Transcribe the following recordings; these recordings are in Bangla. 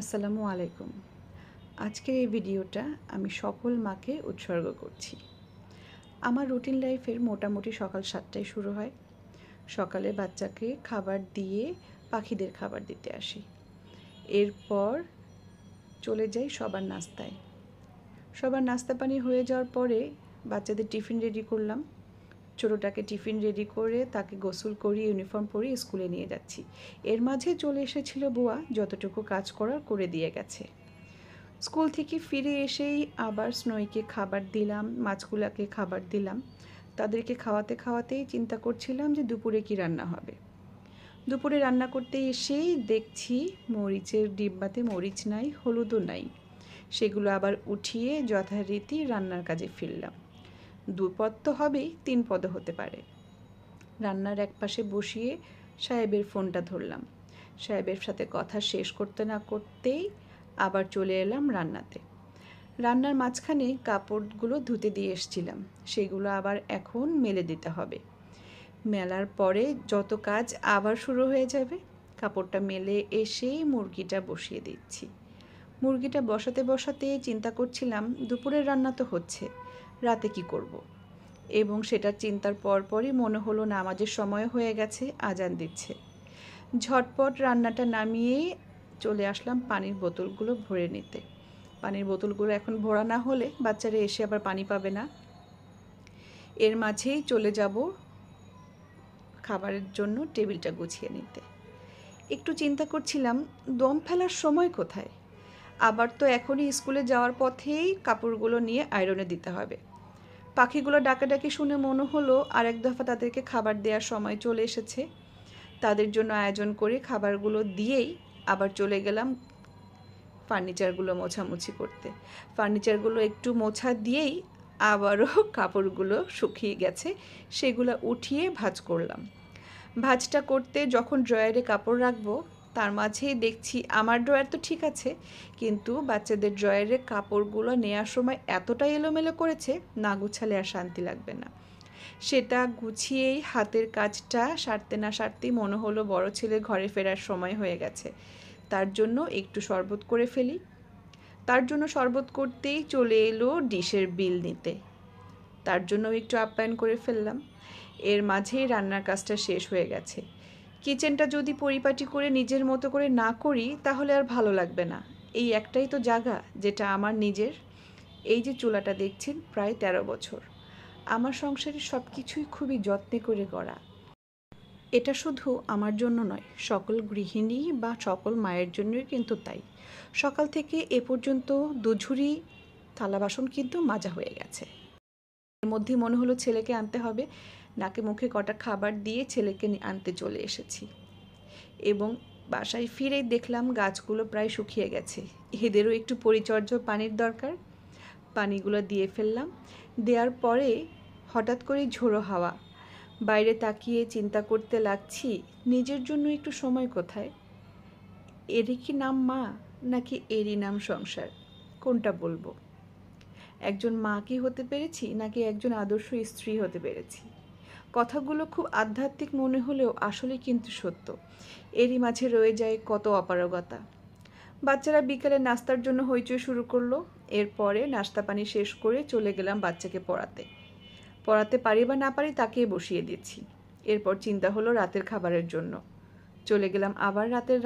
আসসালামু আলাইকুম আজকের এই ভিডিওটা আমি সকল মাকে উৎসর্গ করছি আমার রুটিন লাইফের মোটামুটি সকাল সাতটায় শুরু হয় সকালে বাচ্চাকে খাবার দিয়ে পাখিদের খাবার দিতে আসি এরপর চলে যাই সবার নাস্তায় সবার নাস্তা পানি হয়ে যাওয়ার পরে বাচ্চাদের টিফিন রেডি করলাম ছোটোটাকে টিফিন রেডি করে তাকে গোসল করিয়ে ইউনিফর্ম পরিয়ে স্কুলে নিয়ে যাচ্ছি এর মাঝে চলে এসেছিল বুয়া যতটুকু কাজ করার করে দিয়ে গেছে স্কুল থেকে ফিরে এসেই আবার স্নোইকে খাবার দিলাম মাছগুলাকে খাবার দিলাম তাদেরকে খাওয়াতে খাওয়াতেই চিন্তা করছিলাম যে দুপুরে কি রান্না হবে দুপুরে রান্না করতে এসেই দেখছি মরিচের ডিব্বাতে মরিচ নাই হলুদও নাই সেগুলো আবার উঠিয়ে যথারীতি রান্নার কাজে ফিরলাম দুপদ তো হবেই তিন পদ হতে পারে রান্নার এক পাশে বসিয়ে সাহেবের ফোনটা ধরলাম সাহেবের সাথে কথা শেষ করতে না করতেই আবার চলে এলাম রান্নাতে রান্নার মাঝখানে কাপড়গুলো ধুতে দিয়ে এসছিলাম সেগুলো আবার এখন মেলে দিতে হবে মেলার পরে যত কাজ আবার শুরু হয়ে যাবে কাপড়টা মেলে এসেই মুরগিটা বসিয়ে দিচ্ছি মুরগিটা বসাতে বসাতে চিন্তা করছিলাম দুপুরের রান্না তো হচ্ছে রাতে কি করব। এবং সেটার চিন্তার পরপরই মনে হলো নামাজের সময় হয়ে গেছে আজান দিচ্ছে ঝটপট রান্নাটা নামিয়েই চলে আসলাম পানির বোতলগুলো ভরে নিতে পানির বোতলগুলো এখন ভরা না হলে বাচ্চারা এসে আবার পানি পাবে না এর মাঝেই চলে যাব খাবারের জন্য টেবিলটা গুছিয়ে নিতে একটু চিন্তা করছিলাম দম ফেলার সময় কোথায় আবার তো এখনই স্কুলে যাওয়ার পথেই কাপড়গুলো নিয়ে আয়রনে দিতে হবে পাখিগুলো ডাকাডাকি শুনে মনে হলো আর এক দফা তাদেরকে খাবার দেওয়ার সময় চলে এসেছে তাদের জন্য আয়োজন করে খাবারগুলো দিয়েই আবার চলে গেলাম ফার্নিচারগুলো মোছামুছি করতে ফার্নিচারগুলো একটু মোছা দিয়েই আবারও কাপড়গুলো শুকিয়ে গেছে সেগুলো উঠিয়ে ভাজ করলাম ভাজটা করতে যখন ড্রয়ারে কাপড় রাখবো তার মাঝেই দেখছি আমার ড্রয়ার তো ঠিক আছে কিন্তু বাচ্চাদের ড্রয়ারে কাপড়গুলো নেওয়ার সময় এতটা এলোমেলো করেছে না গুছালে আর শান্তি লাগবে না সেটা গুছিয়েই হাতের কাজটা সারতে না সারতেই মনে হলো বড় ছেলে ঘরে ফেরার সময় হয়ে গেছে তার জন্য একটু শরবত করে ফেলি তার জন্য শরবত করতেই চলে এলো ডিশের বিল নিতে তার জন্য একটু আপ্যায়ন করে ফেললাম এর মাঝেই রান্নার কাজটা শেষ হয়ে গেছে কিচেনটা যদি পরিপাটি করে নিজের মতো করে না করি তাহলে আর ভালো লাগবে না এই একটাই তো জায়গা যেটা আমার নিজের এই যে চুলাটা দেখছেন প্রায় ১৩ বছর আমার সংসারে সব কিছুই খুবই যত্নে করে গড়া এটা শুধু আমার জন্য নয় সকল গৃহিণী বা সকল মায়ের জন্যই কিন্তু তাই সকাল থেকে এ পর্যন্ত দুঝুরি থালা বাসন কিন্তু মাজা হয়ে গেছে এর মধ্যে মনে হলো ছেলেকে আনতে হবে নাকে মুখে কটা খাবার দিয়ে ছেলেকে আনতে চলে এসেছি এবং বাসায় ফিরেই দেখলাম গাছগুলো প্রায় শুকিয়ে গেছে এদেরও একটু পরিচর্যা পানির দরকার পানিগুলো দিয়ে ফেললাম দেওয়ার পরে হঠাৎ করেই ঝোড়ো হাওয়া বাইরে তাকিয়ে চিন্তা করতে লাগছি নিজের জন্য একটু সময় কোথায় এরই কি নাম মা নাকি এরই নাম সংসার কোনটা বলবো একজন মা কি হতে পেরেছি নাকি একজন আদর্শ স্ত্রী হতে পেরেছি কথাগুলো খুব আধ্যাত্মিক মনে হলেও আসলে কিন্তু সত্য এরই মাঝে রয়ে যায় কত অপারগতা বাচ্চারা বিকালে নাস্তার জন্য হইচই শুরু করলো এরপরে নাস্তা পানি শেষ করে চলে গেলাম বাচ্চাকে পড়াতে পড়াতে পারি বা না পারি তাকেই বসিয়ে দিচ্ছি এরপর চিন্তা হলো রাতের খাবারের জন্য চলে গেলাম আবার রাতের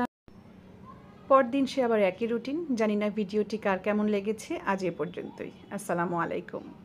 পরদিন সে আবার একই রুটিন জানি না ভিডিওটি কার কেমন লেগেছে আজ এ পর্যন্তই আসসালামু আলাইকুম